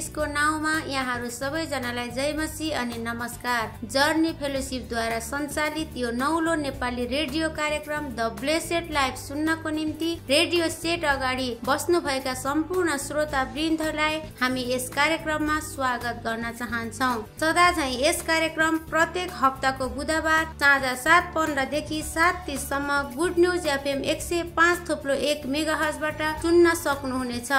क्रिसको नाउँमा यहाँहरू सबैजनालाई जय मसी अनि नमस्कार जर्नी फेलोसिपद्वारा सञ्चालित यो नौलो नेपाली रेडियो कार्यक्रम द ब्लेसेड लाइफ सुन्नको निम्ति रेडियो सेट अगाडि बस्नुभएका सम्पूर्ण श्रोता वृन्दलाई हामी यस कार्यक्रममा स्वागत गर्न चाहन्छौ सदा झै यस कार्यक्रम प्रत्येक हप्ताको बुधबार साँझ सात पन्ध्रदेखि सात तिससम्म गुड न्युज एफएम एक सय पाँच थोप्लो एक मेगा हजबाट सुन्न सक्नुहुनेछ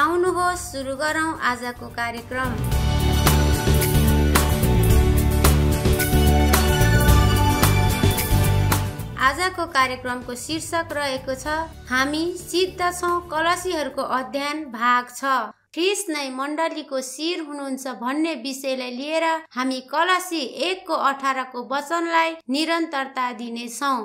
आउनुहोस् सुरु गरौँ आजको कार्यक्रम आजको कार्यक्रमको शीर्षक रहेको छ हामी सिद्धछौँ कलसीहरूको अध्ययन भाग छ ख्रिस नै मण्डलीको शिर हुनुहुन्छ भन्ने विषयलाई लिएर हामी कलसी एकको अठारको वचनलाई निरन्तरता दिनेछौँ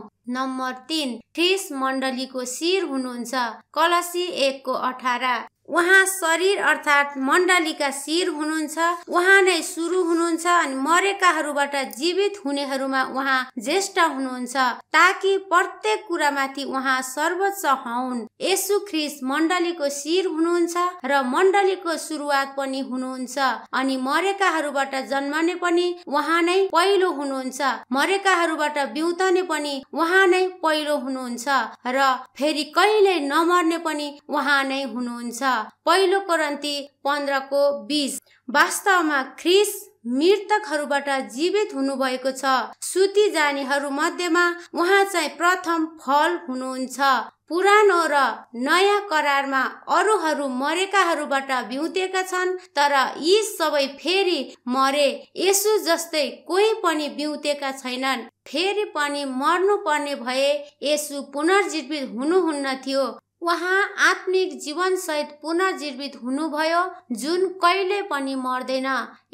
नम्बर तिन ख्रिस मण्डलीको शिर हुनुहुन्छ कलसी एकको अठार उहाँ शरीर अर्थात् मण्डलीका शिर हुनुहुन्छ उहाँ नै सुरु हुनुहुन्छ अनि मरेकाहरूबाट जीवित हुनेहरूमा उहाँ ज्येष्ठ हुनुहुन्छ ताकि प्रत्येक कुरामाथि उहाँ सर्वोच्च हौन् यसु ख्रिस मण्डलीको शिर हुनुहुन्छ र मण्डलीको सुरुवात पनि हुनुहुन्छ अनि मरेकाहरूबाट जन्मने पनि उहाँ नै पहिलो हुनुहुन्छ मरेकाहरूबाट बिउतने पनि उहाँ नै पहिलो हुनुहुन्छ र फेरि कहिले नमर्ने पनि उहाँ नै हुनुहुन्छ पहिलो करन्ती पन्ध्रको बिस वास्तवमा ख्रिस मृतकहरूबाट जीवित हुनुभएको छ सुति जानेहरू मध्येमा उहाँ चाहिँ प्रथम फल हुनुहुन्छ पुरानो र नयाँ करारमा अरूहरू मरेकाहरूबाट भिउतेका छन् तर यी सबै फेरि मरे यसो जस्तै कोही पनि बिउतेका छैनन् फेरि पनि मर्नुपर्ने भए यसु पुनर्जीवित हुनुहुन्न थियो उहाँ आत्मिक जीवनसहित पुनर्जीवित हुनुभयो जुन कहिले पनि मर्दैन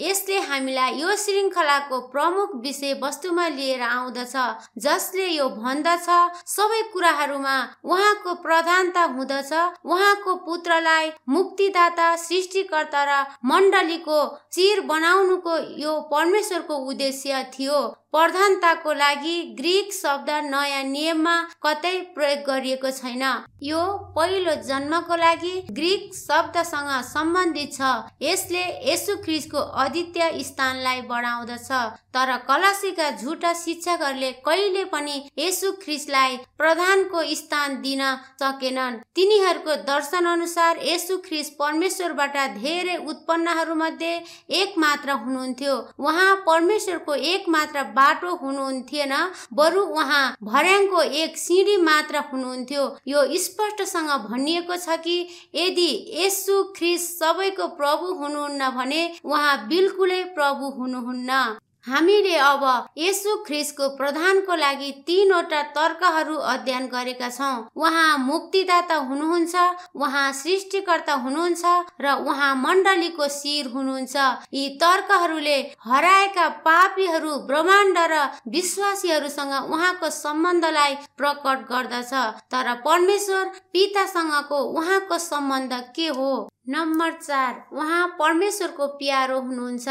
यसले हामीलाई यो श्रृङ्खलाको प्रमुख विषयवस्तुमा लिएर आउँदछ जसले यो भन्दछ सबै कुराहरूमा उहाँको प्रधानता हुँदछ उहाँको पुत्रलाई मुक्तिदाता सृष्टिकर्ता र मण्डलीको चिर बनाउनुको यो परमेश्वरको उद्देश्य थियो प्रधानताको लागि ग्रिक शब्द नयाँ नियममा कतै प्रयोग गरिएको छैन यो पहिलो जन्मको लागि ग्रिक शब्दसँग सम्बन्धित छ यसले यसु ख्रिसको अद्वितीय स्थानलाई बढाउँदछ तर कलासीका झुटा शिक्षकहरूले कहिले पनि यसु ख्रिसलाई प्रधानको स्थान दिन सकेनन् तिनीहरूको दर्शन अनुसार यसु ख्रिस परमेश्वरबाट धेरै उत्पन्नहरू मध्ये एक मात्र हुनुहुन्थ्यो उहाँ परमेश्वरको एक मात्र बाटो हुनुहुन्थेन बरु उहाँ भर्याङको एक सिँढी मात्र हुनुहुन्थ्यो यो स्पष्टसँग भनिएको छ कि यदि यसु ख्रिस सबैको प्रभु हुनुहुन्न भने उहाँ बिल्कुलै प्रभु हुनुहुन्न हामीले अब यसु ख्रिसको प्रधानको लागि तीनवटा तर्कहरू अध्ययन गरेका छौँ उहाँ मुक्तिदाता हुनुहुन्छ उहाँ सृष्टिकर्ता हुनुहुन्छ र उहाँ मण्डलीको शिर हुनुहुन्छ यी तर्कहरूले हराएका पापीहरू ब्रह्माण्ड र विश्वासीहरूसँग उहाँको सम्बन्धलाई प्रकट गर्दछ तर परमेश्वर पितासँगको उहाँको सम्बन्ध के हो नम्बर चार उहाँ परमेश्वरको प्यारो हुनुहुन्छ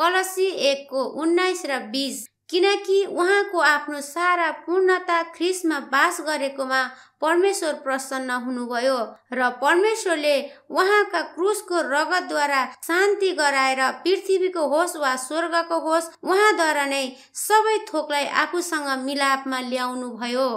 कलसी एकको उन्नाइस र बिस किनकि उहाँको आफ्नो सारा पूर्णता ख्रिसमा बास गरेकोमा परमेश्वर प्रसन्न हुनुभयो र परमेश्वरले उहाँका क्रुसको रगतद्वारा शान्ति गराएर पृथ्वीको होस् वा स्वर्गको होस् उहाँद्वारा नै सबै थोकलाई आफूसँग मिलापमा ल्याउनु भयो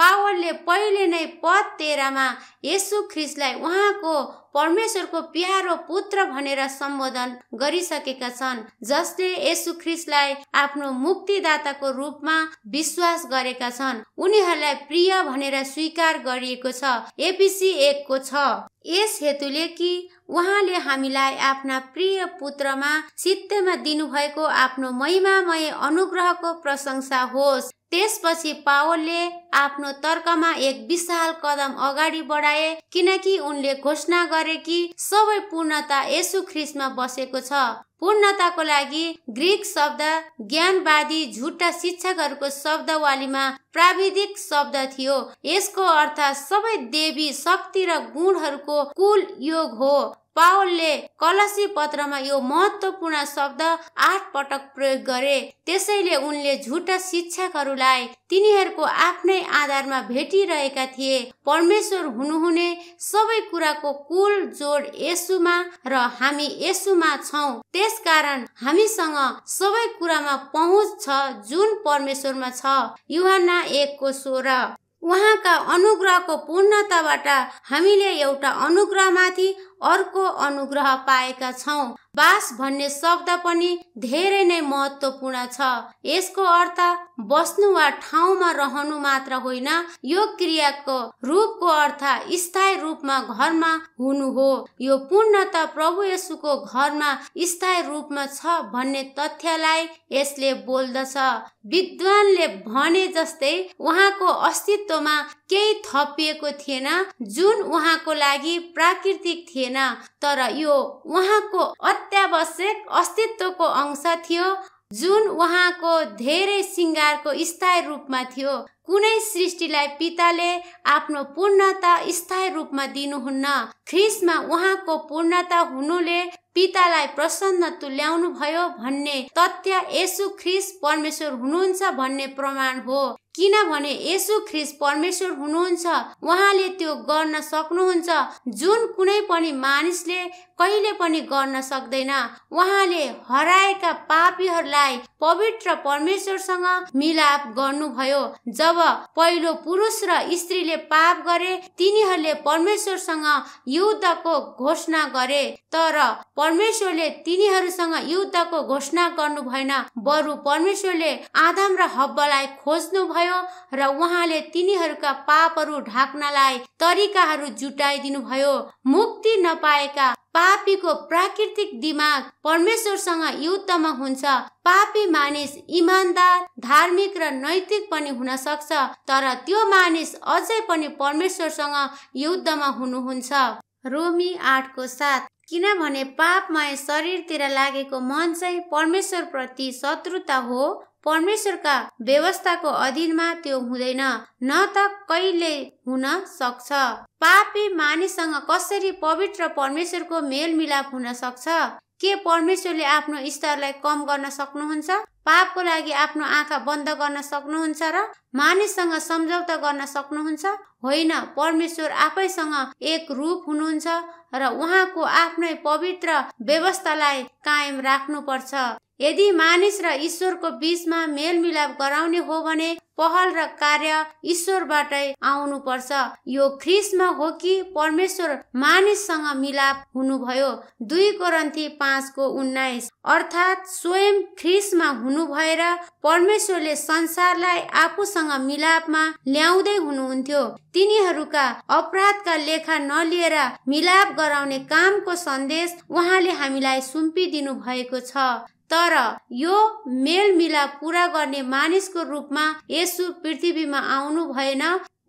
पावलले पहिले नै पद तेह्रमा यसु ख्रिसलाई उहाँको परमेश्वरको प्यारो पुत्र भनेर सम्बोधन गरिसकेका छन् जसले यशु ख्रिस्टलाई आफ्नो मुक्तिदाताको रूपमा विश्वास गरेका छन् उनीहरूलाई प्रिय भनेर स्वीकार गरिएको छ एपिसी एकको छ यस हेतुले कि उहाँले हामीलाई आफ्ना प्रिय पुत्रमा सित्तैमा दिनुभएको आफ्नो महिमामय अनुग्रहको प्रशंसा होस् त्यसपछि पावलले आफ्नो तर्कमा एक विशाल कदम अगाडि बढाए किनकि उनले घोषणा गरे कि सबै पूर्णता यसु ख्रिसमा बसेको छ पूर्णताको लागि ग्रिक शब्द ज्ञानवादी झुट्टा शिक्षकहरूको शब्दवालीमा प्राविधिक शब्द थियो यसको अर्थ सबै देवी शक्ति र गुणहरूको कुल योग हो पावलले कलसी पत्रमा यो महत्वपूर्ण शब्द आठ पटक प्रयोग गरे त्यसैले उनले झुटा शिक्षकहरूलाई तिनीहरूको आफ्नै आधारमा भेटिरहेका थिए परमेश्वर हुनुहुने सबै कुराको कुल जोड यसुमा र हामी यसुमा छौ त्यसकारण हामीसँग सबै कुरामा पहुँच छ जुन परमेश्वरमा छ युवाना एकको सोह्र उहाँका अनुग्रहको पूर्णताबाट हामीले एउटा अनुग्रहमाथि अर्को अनुग्रह पाएका छौँ बास भन्ने शब्द पनि धेरै नै महत्त्वपूर्ण छ यसको अर्थ बस्नु वा ठाउँमा रहनु मात्र होइन यो क्रियाको रूपको अर्थ स्थायी रूपमा घरमा हुनु हो यो पूर्णत प्रभु यसुको घरमा स्थायी रूपमा छ भन्ने तथ्यलाई यसले बोल्दछ विद्वानले भने जस्तै उहाँको अस्तित्वमा केही थपिएको थिएन जुन उहाँको लागि प्राकृतिक थिए थिएन तर यो उहाँको अत्यावश्यक अस्तित्वको अंश थियो जुन उहाँको धेरै सिङ्गारको स्थायी रूपमा थियो कुनै सृष्टिलाई पिताले आफ्नो पूर्णता स्थायी रूपमा दिनुहुन्न ख्रिसमा उहाँको पूर्णता हुनुले पितालाई प्रसन्न तुल्याउनु भयो भन्ने तथ्य यसु ख्रिस परमेश्वर हुनुहुन्छ भन्ने प्रमाण हो किनभने यसो ख्रिस परमेश्वर हुनुहुन्छ उहाँले त्यो गर्न सक्नुहुन्छ जुन कुनै पनि मानिसले कहिले पनि गर्न सक्दैन उहाँले हराएका पापीहरूलाई पवित्र परमेश्वरसँग मिलाप गर्नुभयो जब पहिलो पुरुष र स्त्रीले पाप गरे तिनीहरूले परमेश्वरसँग युद्धको घोषणा गरे तर परमेश्वरले तिनीहरूसँग युद्धको घोषणा गर्नु भएन बरु परमेश्वरले आदम र हब्बलाई खोज्नु भयो भयो र उहाँले तिनीहरूका पापहरू ढाक्नलाई तरिकाहरू जुटाइदिनुभयो मुक्ति नपाएका पापीको प्राकृतिक दिमाग परमेश्वरसँग युद्धमा हुन्छ पापी मानिस इमान्दार धार्मिक र नैतिक पनि हुन सक्छ तर त्यो मानिस अझै पनि परमेश्वरसँग युद्धमा हुनुहुन्छ रोमी आठको साथ किनभने पापमय शरीरतिर लागेको मन चाहिँ परमेश्वरप्रति शत्रुता हो परमेश्वरका व्यवस्थाको अधीनमा त्यो हुँदैन न त कहिले हुन सक्छ पापी मानिससँग कसरी पवित्र परमेश्वरको मेलमिलाप हुन सक्छ के परमेश्वरले आफ्नो स्तरलाई कम गर्न सक्नुहुन्छ पापको लागि आफ्नो आँखा बन्द गर्न सक्नुहुन्छ र मानिससँग सम्झौता गर्न सक्नुहुन्छ होइन परमेश्वर आफैसँग एक रूप हुनुहुन्छ र उहाँको आफ्नै पवित्र व्यवस्थालाई कायम राख्नुपर्छ यदि मानिस र ईश्वरको बीचमा मेलमिलाप गराउने हो भने पहल र कार्य ईश्वरबाटै आउनुपर्छ यो ख्रिसमा हो कि परमेश्वर मानिससँग मिलाप हुनुभयो दुई कोरन्थी पाँचको उन्नाइस अर्थात् स्वयं ख्रिसमा भएर परमेश्वरले संसारलाई आफूसँग मिलापमा ल्याउँदै हुनुहुन्थ्यो तिनीहरूका अपराधका लेखा नलिएर मिलाप गराउने कामको सन्देश उहाँले हामीलाई सुम्पिदिनु भएको छ तर यो मेलमिलाप पुरा गर्ने मानिसको रूपमा यसु पृथ्वीमा आउनु भएन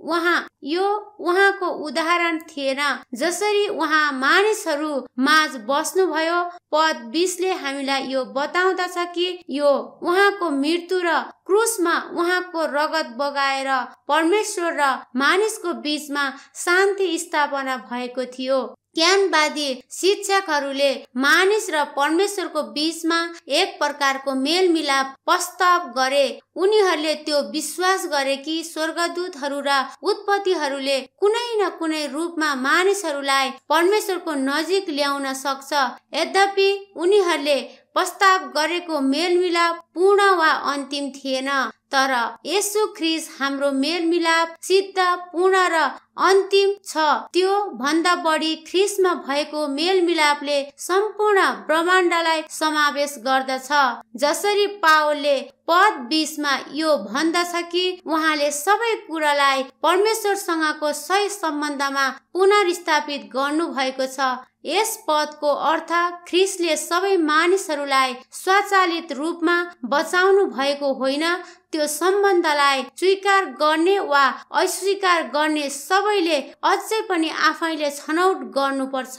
उहाँ यो उहाँको उदाहरण थिएन जसरी उहाँ मानिसहरू माझ बस्नुभयो पद बिसले हामीलाई यो बताउँदछ कि यो उहाँको मृत्यु र क्रुसमा उहाँको रगत बगाएर परमेश्वर र मानिसको बिचमा शान्ति स्थापना भएको थियो ज्ञानवादी शिक्षकहरूले मानिस र परमेश्वरको बीचमा एक प्रकारको मेलमिलाप प्रस्ताव गरे उनीहरूले त्यो विश्वास गरे कि स्वर्गदूतहरू र उत्पत्तिहरूले कुनै न कुनै रूपमा मानिसहरूलाई परमेश्वरको नजिक ल्याउन सक्छ यद्यपि उनीहरूले प्रस्ताव गरेको मेलमिलाप पूर्ण वा अन्तिम थिएन तर यसो ख्रिस हाम्रो मेलमिलाप सिद्ध पूर्ण र अन्तिम छ त्यो भन्दा बढी ख्रिसमा भएको मेलमिलापले सम्पूर्ण ब्रह्माण्डलाई समावेश गर्दछ जसरी पावलले पद बिसमा यो भन्दछ कि उहाँले सबै कुरालाई परमेश्वरसँगको सही सम्बन्धमा पुनर्स्थापित गर्नुभएको छ यस पदको अर्थ ख्रिसले सबै मानिसहरूलाई स्वचालित रूपमा बचाउनु भएको होइन त्यो सम्बन्धलाई स्वीकार गर्ने वा अस्वीकार गर्ने सबैले अझै पनि आफैले छनौट गर्नुपर्छ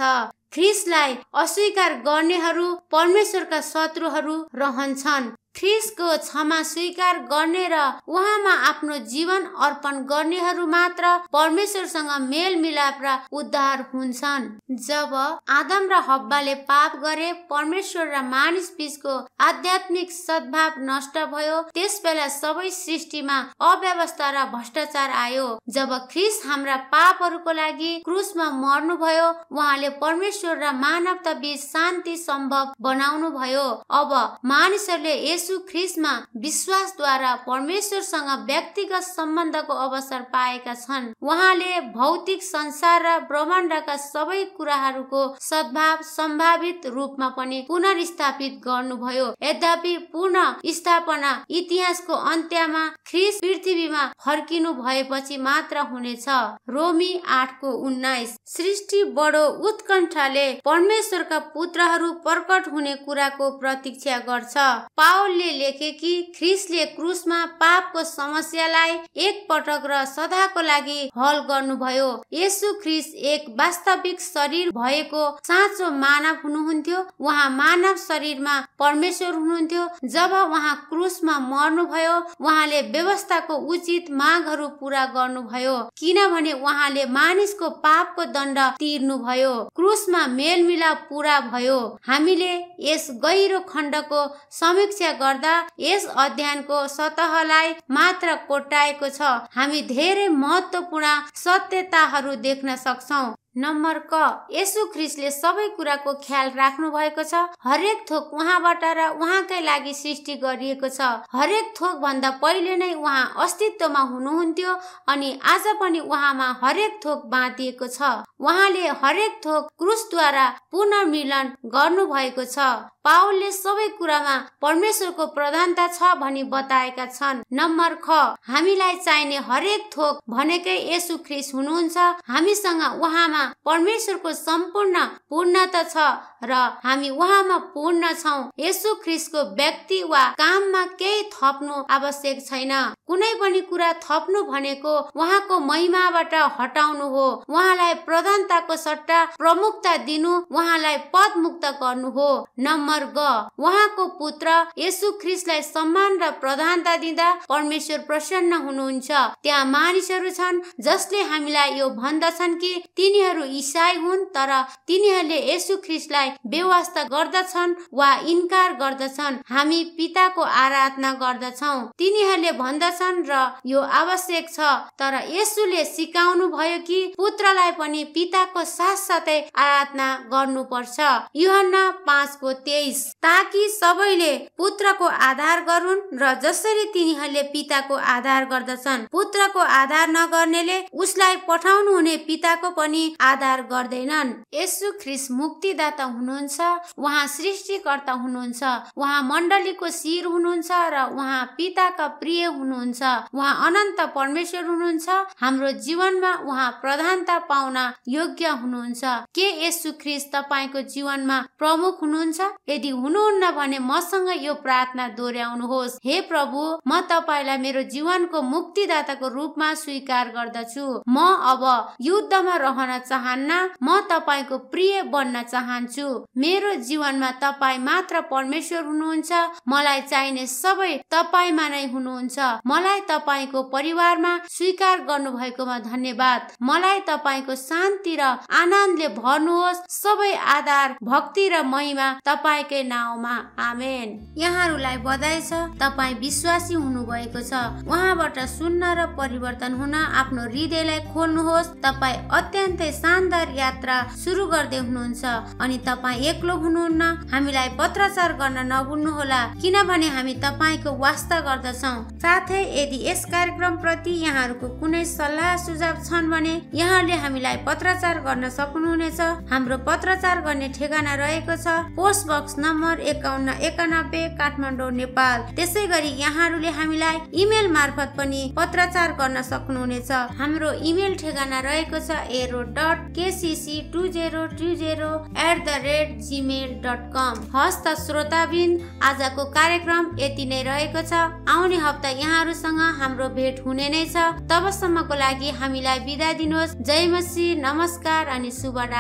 ख्रिसलाई अस्वीकार गर्नेहरू परमेश्वरका शत्रुहरू रहन्छन् ख्रिसको क्षमा स्वीकार गर्ने र उहाँमा आफ्नो जीवन अर्पण गर्नेहरू मात्र परमेश्वरसँग मेल मिलाप र उद्धार हुन्छन् जब आदम र हब्बाले पाप गरे परमेश्वर र मानिस बीचको आध्यात्मिक सद्भाव नष्ट भयो त्यस बेला सबै सृष्टिमा अव्यवस्था र भ्रष्टाचार आयो जब ख्रिस हाम्रा पापहरूको लागि क्रुसमा मर्नुभयो उहाँले परमेश्वर र मानवता बीच शान्ति सम्भव बनाउनु भयो अब मानिसहरूले यस यसु ख्रिसमा विश्वासद्वारा परमेश्वरसँग व्यक्तिगत सम्बन्धको अवसर पाएका छन् उहाँले भौतिक संसार र ब्रह्माण्डका सबै कुराहरूको सद्भाव सम्भावित रूपमा पनि पुनर्स्थापित गर्नुभयो यद्यपि पूर्ण स्थापना इतिहासको अन्त्यमा ख्रिस पृथ्वीमा फर्किनु भएपछि मात्र हुनेछ रोमी आठको उन्नाइस सृष्टि बडो उत्कण्ठले परमेश्वरका पुत्रहरू प्रकट हुने कुराको प्रतीक्षा गर्छ पावल पाउलले लेखे कि ख्रिसले क्रुसमा पापको समस्यालाई एक पटक र सदाको लागि हल गर्नुभयो यसु ख्रिस एक वास्तविक शरीर भएको साँचो मानव हुनुहुन्थ्यो उहाँ मानव शरीरमा परमेश्वर हुनुहुन्थ्यो जब उहाँ क्रुसमा मर्नुभयो उहाँले व्यवस्थाको उचित मागहरू पुरा गर्नुभयो किनभने उहाँले मानिसको पापको दण्ड तिर्नुभयो क्रुसमा मेलमिलाप पुरा भयो हामीले यस गहिरो खण्डको समीक्षा गर्दा यस अध्ययनको सतहलाई मात्र कोटाएको छ हामी धेरै महत्त्वपूर्ण सत्यताहरू देख्न सक्छौँ नम्बर क यसु ख्रिस्टले सबै कुराको ख्याल राख्नु भएको छ हरेक थोक उहाँबाट र उहाँकै लागि सृष्टि गरिएको छ हरेक थोक भन्दा पहिले नै उहाँ अस्तित्वमा हुनुहुन्थ्यो अनि आज पनि उहाँमा हरेक थोक बाँधिएको छ उहाँले हरेक थोक क्रुसद्वारा पुनर्मिलन गर्नुभएको छ पावलले सबै कुरामा परमेश्वरको प्रधानता छ भनी बताएका छन् नम्बर ख हामीलाई चाहिने हरेक थोक भनेकै यसु ख्रिस हुनुहुन्छ हामीसँग उहाँमा परमेश्वरको सम्पूर्ण पूर्णता छ र हामी उहाँमा पूर्ण छौँ यसो ख्रिसको व्यक्ति वा काममा केही थप्नु आवश्यक छैन कुनै पनि कुरा थप्नु भनेको उहाँको महिमाबाट हटाउनु हो उहाँलाई प्रधानताको सट्टा प्रमुखता दिनु उहाँलाई पदमुक्त गर्नु हो नम्बर ग उहाँको पुत्र यसु ख्रिसलाई सम्मान र प्रधानता दिँदा परमेश्वर प्रसन्न हुनुहुन्छ त्यहाँ मानिसहरू छन् जसले हामीलाई यो भन्दछन् कि तिनीहरू तिनीहरू इसाई हुन् तर तिनीहरूले यशु ख्रिस्टलाई व्यवस्था गर्दछन् वा इन्कार गर्दछन् हामी पिताको आराधना गर्दछौ तिनीहरूले भन्दछन् र यो आवश्यक छ तर यशुले सिकाउनु भयो कि पुत्रलाई पनि पिताको साथ साथै आराधना गर्नुपर्छ युहन पाँचको तेइस ताकि सबैले पुत्रको आधार गरून् र जसरी तिनीहरूले पिताको आधार गर्दछन् पुत्रको आधार नगर्नेले उसलाई पठाउनु हुने पिताको पनि आधार गर्दैनन् यसु ख्रिस मुक्तिदाता हुनुहुन्छ उहाँ सृष्टिकर्ता हुनुहुन्छ उहाँ मण्डलीको शिर हुनुहुन्छ र उहाँ पिताका प्रिय हुनुहुन्छ उहाँ अनन्त परमेश्वर हुनुहुन्छ हाम्रो जीवनमा उहाँ प्रधानता पाउन योग्य हुनुहुन्छ के यसु ख्रिस तपाईँको जीवनमा प्रमुख हुनुहुन्छ यदि हुनुहुन्न भने मसँग यो प्रार्थना दोहोऱ्याउनुहोस् हे प्रभु म तपाईँलाई मेरो जीवनको मुक्तिदाताको रूपमा स्वीकार गर्दछु म अब युद्धमा रहन चाहन्न म तपाईँको प्रिय बन्न चाहन्छु मेरो जीवनमा तपाईँ मात्र परमेश्वर हुनुहुन्छ मलाई चाहिने सबै तपाईँमा नै हुनुहुन्छ मलाई तपाईँको परिवारमा स्वीकार गर्नु भएकोमा धन्यवाद मलाई तपाईँको शान्ति र आनन्दले भर्नुहोस् सबै आधार भक्ति र महिमा तपाईँकै नाउँमा आमेन यहाँहरूलाई बधाई छ तपाईँ विश्वासी हुनुभएको छ उहाँबाट सुन्न र परिवर्तन हुन आफ्नो हृदयलाई खोल्नुहोस् तपाईँ अत्यन्तै शानदार यात्रा सुरु गर्दै हुनुहुन्छ अनि तपाईँ एक्लो हुनुहुन्न हामीलाई पत्राचार गर्न नभुल्नुहोला किनभने हामी तपाईँको वास्ता गर्दछौ साथै यदि यस कार्यक्रम प्रति यहाँहरूको कुनै सल्लाह सुझाव छन् भने यहाँले हामीलाई पत्राचार गर्न सक्नुहुनेछ हाम्रो पत्राचार गर्ने ठेगाना रहेको छ पोस्ट बक्स नम्बर एकाउन्न एकानब्बे काठमाडौँ नेपाल त्यसै गरी यहाँहरूले हामीलाई इमेल मार्फत पनि पत्राचार गर्न सक्नुहुनेछ हाम्रो इमेल ठेगाना रहेको छ arrow dot KCC two zero two zero at the rate Gmail dot com हस् त श्रोताबिन आजको कार्यक्रम यति नै रहेको छ आउने हप्ता यहाँहरूसँग हाम्रो भेट हुने नै छ तबसम्मको लागि हामीलाई बिदा दिनुहोस् जय मसी नमस्कार अनि स्वर्ग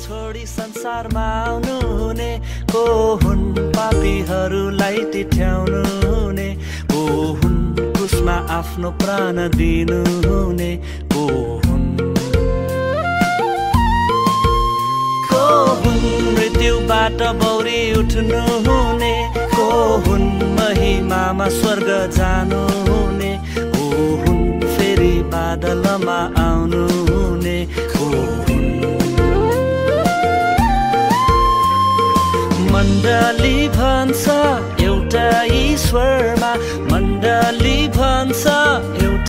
छोडी संसारमा आउनु हुने को हुन् पापीहरूलाई तिठ्याउनु हुने को हुन् जसमा आफ्नो प्राण दिनुहुने को हुन् को हुन् मृत्युबाट बौरी हुने को हुन् महिमामा स्वर्ग हुने को हुन् फेरि बादलमा हुने को हुन् मण्डली भन्छ एउटा ईश्वरमा मण्डली dança, eu